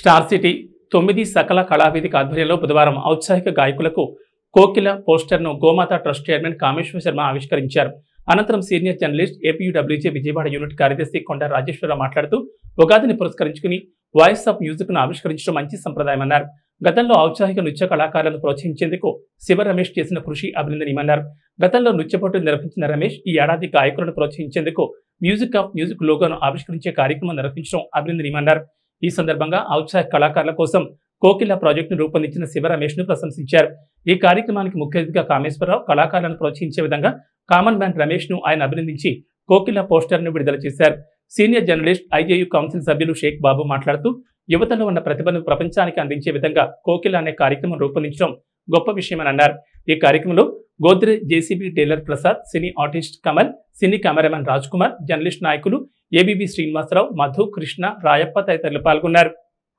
star city తొమ్మిది సకల కళావేదిక ఆధ్వర్యంలో బుధవారం ఔత్సాహిక గాయకులకు కోకిల పోస్టర్ను గోమాత ట్రస్ట్ చైర్మన్ కామేశ్వర శర్మ ఆవిష్కరించారు అనంతరం senior journalist APUWJ Vijayawada unit కార్యదర్శి కొండ రాజేశ్వరరావు మాట్లాడుతూ ఉగాదిని పురస్కరించుకుని వాయిస్ ఆఫ్ మ్యూజిక్ను ఆవిష్కరించడం మంచి సంప్రదాయమన్నారు గతంలో ఔత్సాహిక నృత్య కళాకారులను ప్రోత్సహించేందుకు శివ రమేష్ చేసిన కృషి అభినందనీయమన్నారు గతంలో నృత్య పోటీలు నిర్వహించిన రమేష్ ఈ ఏడాది గాయకులను ప్రోత్సహించేందుకు మ్యూజిక్ ఆఫ్ మ్యూజిక్ లోగోను ఆవిష్కరించే కార్యక్రమం నిర్వహించడం అభినందనీయమన్నారు ఈ సందర్భంగా ఔత్సాహిక కళాకారుల కోసం కోకిల ప్రాజెక్టును రూపొందించిన రమేష్ను ప్రశంసించారు ఈ కార్యక్రమానికి ముఖ్య అతిథిగా కామేశ్వరరావు కళాకారులను ప్రోత్సహించే విధంగా కామన్ మ్యాన్ రమేష్ను ఆయన అభినందించి కోకిల పోస్టర్ను విడుదల చేశారు సీనియర్ జర్నలిస్ట్ ఐజేయు కౌన్సిల్ సభ్యులు షేక్ బాబు మాట్లాడుతూ యువతలో ఉన్న ప్రతిభను ప్రపంచానికి అందించే విధంగా కోకిల అనే కార్యక్రమం రూపొందించడం గొప్ప విషయమని అన్నారు ఈ కార్యక్రమంలో గోద్రే JCB tailor Prasad cine artist Kamal cine cameraman Kumar journalist నాయకులు ఏబీబీ శ్రీనివాసరావు మధు కృష్ణ రాయప్ప తదితరులు పాల్గొన్నారు